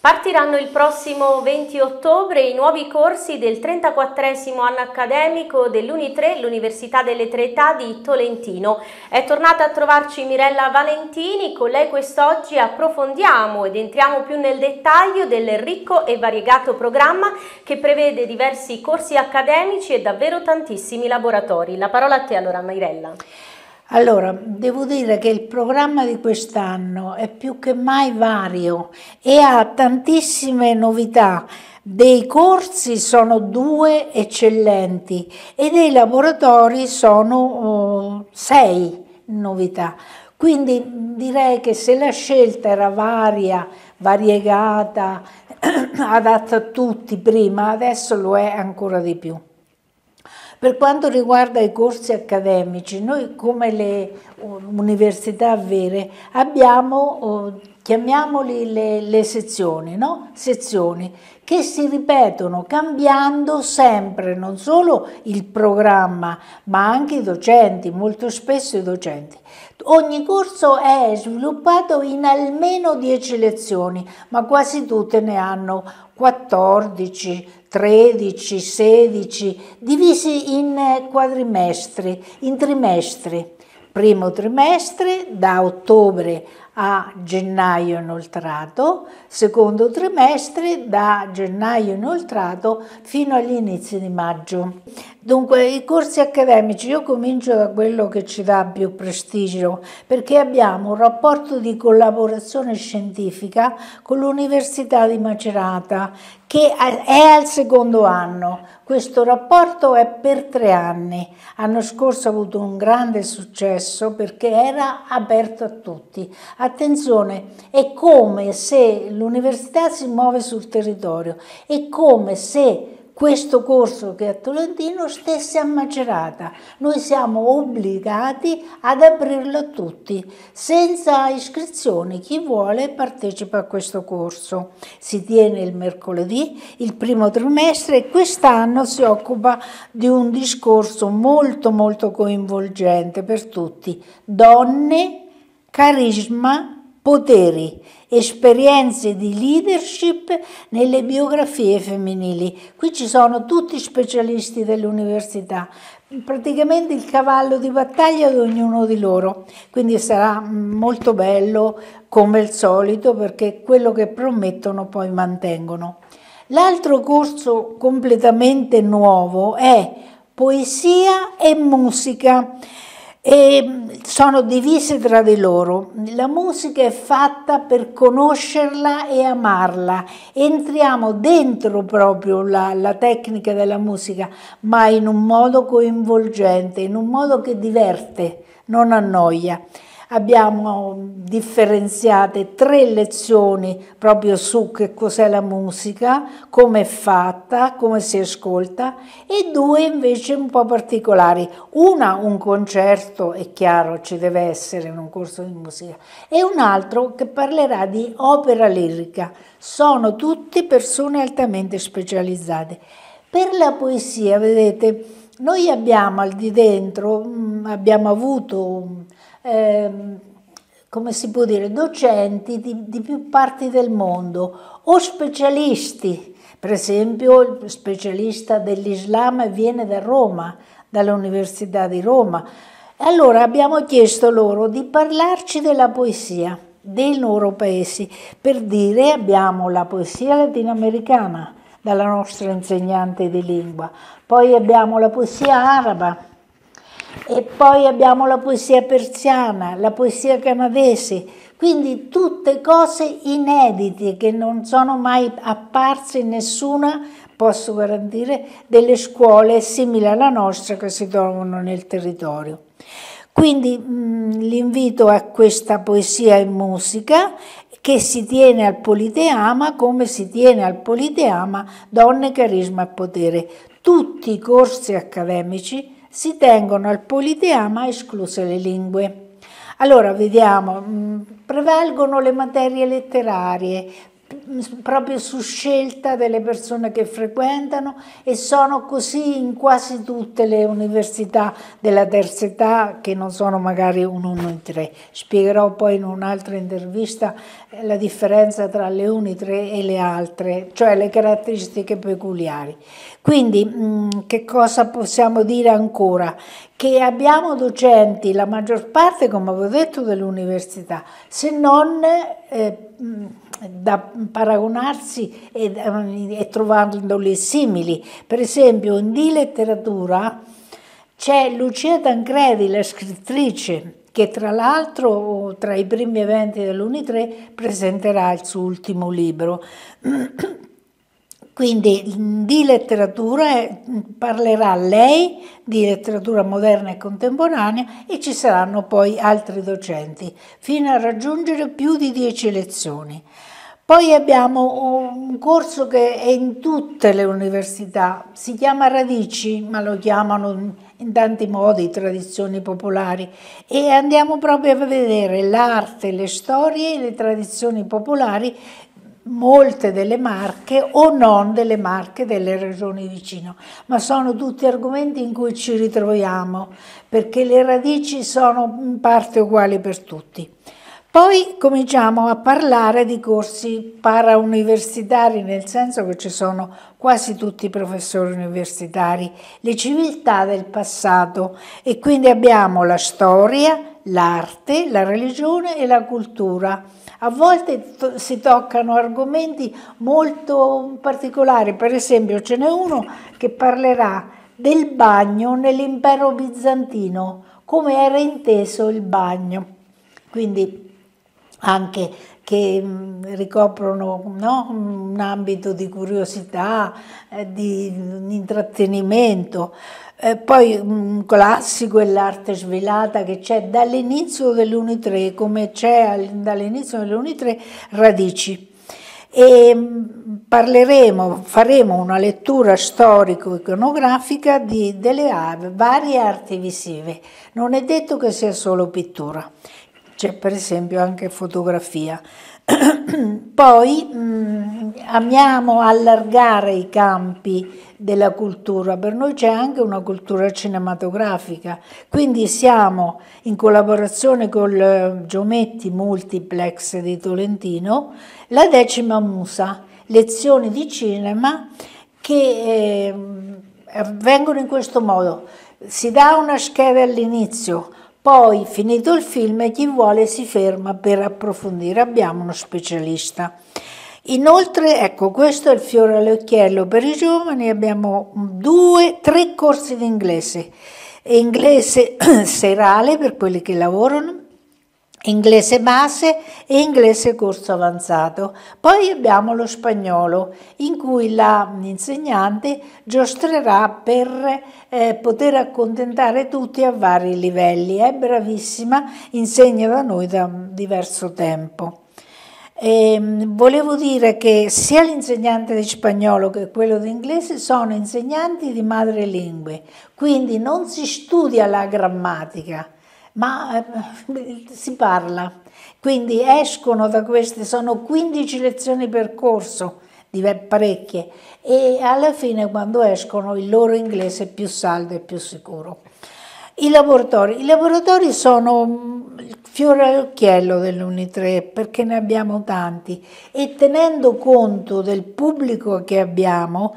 Partiranno il prossimo 20 ottobre i nuovi corsi del 34 anno accademico dell'Uni3, l'Università delle Tre Età di Tolentino. È tornata a trovarci Mirella Valentini, con lei quest'oggi approfondiamo ed entriamo più nel dettaglio del ricco e variegato programma che prevede diversi corsi accademici e davvero tantissimi laboratori. La parola a te allora Mirella. Allora, devo dire che il programma di quest'anno è più che mai vario e ha tantissime novità. Dei corsi sono due eccellenti e dei laboratori sono uh, sei novità. Quindi direi che se la scelta era varia, variegata, adatta a tutti prima, adesso lo è ancora di più. Per quanto riguarda i corsi accademici, noi come le università vere abbiamo, chiamiamoli le, le sezioni, no? sezioni, che si ripetono cambiando sempre non solo il programma ma anche i docenti, molto spesso i docenti. Ogni corso è sviluppato in almeno 10 lezioni, ma quasi tutte ne hanno 14, 13, 16, divisi in eh, quadrimestri, in trimestri. Primo trimestre da ottobre a gennaio inoltrato, secondo trimestre da gennaio inoltrato fino agli inizi di maggio. Dunque i corsi accademici, io comincio da quello che ci dà più prestigio, perché abbiamo un rapporto di collaborazione scientifica con l'Università di Macerata che è al secondo anno. Questo rapporto è per tre anni. L'anno scorso ha avuto un grande successo perché era aperto a tutti. Attenzione, è come se l'università si muove sul territorio, è come se questo corso che è a Tolentino stesse a Macerata. Noi siamo obbligati ad aprirlo a tutti, senza iscrizione. Chi vuole partecipa a questo corso. Si tiene il mercoledì, il primo trimestre e quest'anno si occupa di un discorso molto molto coinvolgente per tutti. Donne, carisma, poteri, esperienze di leadership nelle biografie femminili. Qui ci sono tutti specialisti dell'università, praticamente il cavallo di battaglia di ognuno di loro, quindi sarà molto bello come al solito perché quello che promettono poi mantengono. L'altro corso completamente nuovo è Poesia e musica e mm, sono divise tra di loro. La musica è fatta per conoscerla e amarla. Entriamo dentro proprio la, la, tecnica della musica, ma in un modo coinvolgente, in un modo che diverte, non annoia abbiamo mm, differenziate tre lezioni proprio su che cos'è la musica, come è fatta, come si ascolta e due invece un po' particolari. Una un concerto, è chiaro, ci deve essere in un corso di musica, e un altro che parlerà di opera lirica. Sono tutte persone altamente specializzate. Per la poesia, vedete, noi abbiamo al di dentro, mm, abbiamo avuto, eh, come si può dire, docenti di, di più parti del mondo o specialisti, per esempio il specialista dell'Islam viene da Roma, dall'Università di Roma. Allora abbiamo chiesto loro di parlarci della poesia dei loro paesi, per dire abbiamo la poesia latinoamericana, dalla nostra insegnante di lingua. Poi abbiamo la poesia araba e poi abbiamo la poesia persiana, la poesia canadese, quindi tutte cose inedite che non sono mai apparse in nessuna, posso garantire, delle scuole simili alla nostra che si trovano nel territorio. Quindi mm, l'invito a questa poesia in musica che si tiene al Politeama come si tiene al Politeama Donne, Carisma e Potere. Tutti i corsi accademici si tengono al Politeama escluse le lingue. Allora, vediamo, mm, prevalgono le materie letterarie, Mm, proprio su scelta delle persone che frequentano e sono così in quasi tutte le università della terza età che non sono magari un 1 in 3. Spiegherò poi in un'altra intervista eh, la differenza tra le 1 in 3 e le altre, cioè le caratteristiche peculiari. Quindi mm, che cosa possiamo dire ancora? Che abbiamo docenti, la maggior parte, come avevo detto, dell'università, se non... Eh, mm, da paragonarsi e, ehm, e trovandoli simili. Per esempio, di letteratura c'è Lucia Tancredi, la scrittrice, che tra l'altro tra i primi eventi dell'Unitre presenterà il suo ultimo libro. Quindi mm, di letteratura eh, parlerà lei, di letteratura moderna e contemporanea e ci saranno poi altri docenti, fino a raggiungere più di 10 lezioni. Poi abbiamo un corso che è in tutte le università, si chiama Radici, ma lo chiamano in tanti modi tradizioni popolari e andiamo proprio a vedere l'arte, le storie e le tradizioni popolari molte delle marche o non delle marche delle regioni vicino, ma sono tutti argomenti in cui ci ritroviamo perché le radici sono in parte uguali per tutti. Poi cominciamo a parlare di corsi parauniversitari, nel senso che ci sono quasi tutti i professori universitari, le civiltà del passato e quindi abbiamo la storia, l'arte, la religione e la cultura. A volte si toccano argomenti molto particolari, per esempio ce n'è uno che parlerà del bagno nell'impero bizantino, come era inteso il bagno. Quindi anche che mm, ricoprono no, un ambito di curiosità, eh, di intrattenimento. Eh, poi mm, un classico è l'arte svelata che c'è dall'inizio dell'Uni3, come c'è dall'inizio dell'Uni3 Radici. E mm, parleremo, faremo una lettura storico-iconografica di, delle varie arti visive. Non è detto che sia solo pittura c'è per esempio anche fotografia. Poi mh, mm, amiamo allargare i campi della cultura, per noi c'è anche una cultura cinematografica, quindi siamo in collaborazione col Giometti Multiplex di Tolentino, la decima musa, lezioni di cinema che eh, avvengono in questo modo, si dà una scheda all'inizio, poi, finito il film, chi vuole si ferma per approfondire, abbiamo uno specialista. Inoltre, ecco, questo è il fiore all'occhiello per i giovani, abbiamo due, tre corsi di inglese. Inglese serale per quelli che lavorano, inglese base e inglese corso avanzato. Poi abbiamo lo spagnolo in cui l'insegnante giostrerà per eh, poter accontentare tutti a vari livelli. È bravissima, insegna da noi da diverso tempo. E ehm, volevo dire che sia l'insegnante di spagnolo che quello di inglese sono insegnanti di madrelingue, quindi non si studia la grammatica ma ehm, si parla. Quindi escono da queste, sono 15 lezioni per corso, parecchie, e alla fine quando escono il loro inglese è più saldo e più sicuro. I laboratori. I laboratori sono mm, il fiore all'occhiello dell'Uni3 perché ne abbiamo tanti e tenendo conto del pubblico che abbiamo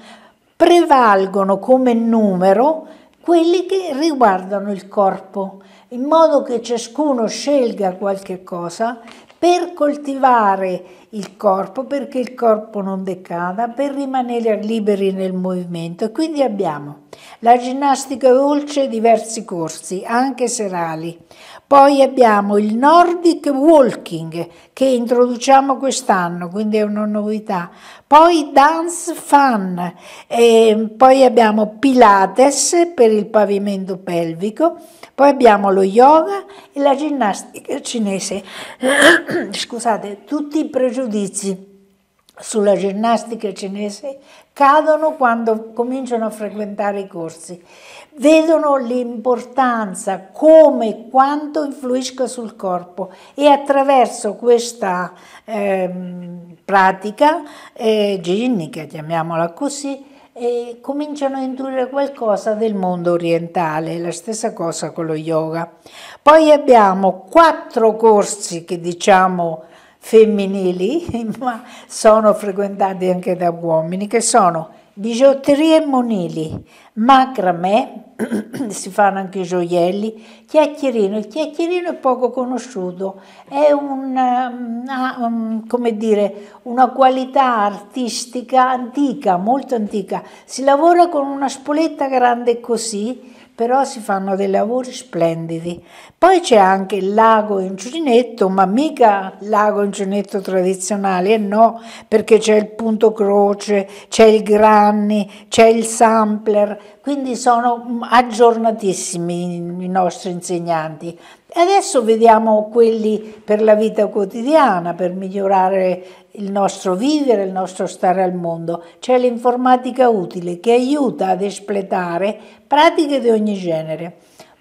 prevalgono come numero quelli che riguardano il corpo in modo che ciascuno scelga qualche cosa per coltivare il corpo, perché il corpo non decada, per rimanere liberi nel movimento. E quindi abbiamo la ginnastica dolce diversi corsi, anche serali. Poi abbiamo il Nordic Walking che introduciamo quest'anno, quindi è una novità. Poi Dance Fun, e poi abbiamo Pilates per il pavimento pelvico, poi abbiamo lo yoga e la ginnastica cinese. Scusate, tutti i pregiudizi sulla ginnastica cinese cadono quando cominciano a frequentare i corsi. Vedono l'importanza, come e quanto influisca sul corpo e attraverso questa eh, pratica eh, ginnica, chiamiamola così, eh, cominciano a intuire qualcosa del mondo orientale, la stessa cosa con lo yoga. Poi abbiamo quattro corsi che diciamo femminili, ma sono frequentati anche da uomini, che sono bigiotterie monili, macrame, si fanno anche gioielli, chiacchierino. Il chiacchierino è poco conosciuto, è una, um, una, um, come dire, una qualità artistica antica, molto antica. Si lavora con una spoletta grande così, però si fanno dei lavori splendidi. Poi c'è anche il lago in Giunetto, ma mica il lago in Giunetto tradizionale, e eh, no, perché c'è il punto croce, c'è il granni, c'è il sampler, quindi sono aggiornatissimi i nostri insegnanti. Adesso vediamo quelli per la vita quotidiana, per migliorare il nostro vivere, il nostro stare al mondo. C'è l'informatica utile che aiuta ad espletare pratiche di ogni genere.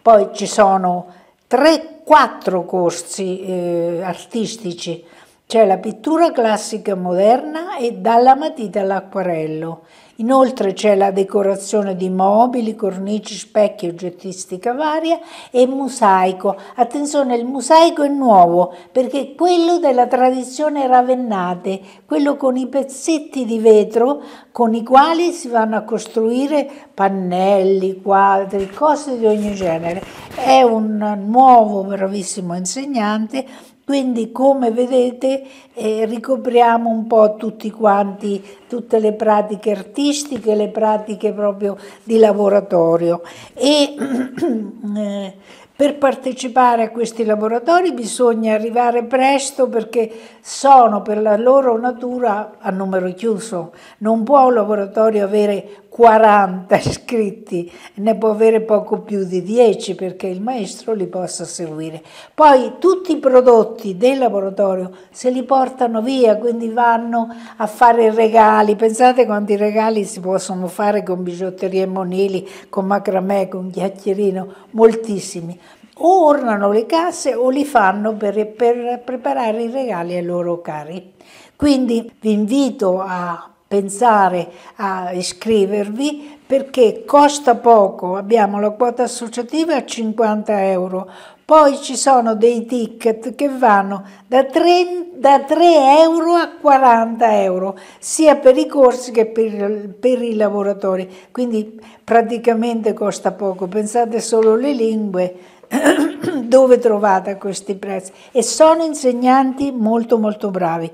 Poi ci sono 3-4 corsi eh, artistici. C'è la pittura classica moderna e dalla matita all'acquarello. Inoltre c'è la decorazione di mobili, cornici, specchi, oggettistica varia e mosaico. Attenzione, il mosaico è nuovo perché quello della tradizione ravennate, quello con i pezzetti di vetro con i quali si vanno a costruire pannelli, quadri, cose di ogni genere. È un nuovo bravissimo insegnante quindi come vedete eh, ricopriamo un po' tutti quanti, tutte le pratiche artistiche, le pratiche proprio di laboratorio. E eh, per partecipare a questi laboratori bisogna arrivare presto perché sono per la loro natura a numero chiuso. Non può un laboratorio avere 40 iscritti, ne può avere poco più di 10 perché il maestro li possa seguire. Poi tutti i prodotti del laboratorio se li portano via, quindi vanno a fare regali. Pensate quanti regali si possono fare con bigiotterie monili, con macramè, con chiacchierino, moltissimi o ornano le casse o li fanno per, per, preparare i regali ai loro cari. Quindi vi invito a pensare a iscrivervi perché costa poco, abbiamo la quota associativa a 50 euro, poi ci sono dei ticket che vanno da 3, da 3 euro a 40 euro, sia per i corsi che per, per, i lavoratori, quindi praticamente costa poco, pensate solo alle lingue dove trovate questi prezzi e sono insegnanti molto molto bravi.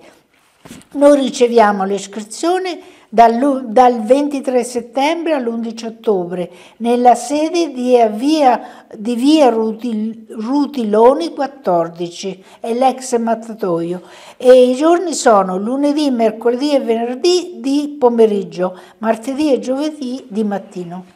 Noi riceviamo l'iscrizione dal, 23 settembre all'11 ottobre nella sede di via, di via Rutiloni 14, è l'ex mattatoio, e i giorni sono lunedì, mercoledì e venerdì di pomeriggio, martedì e giovedì di mattino.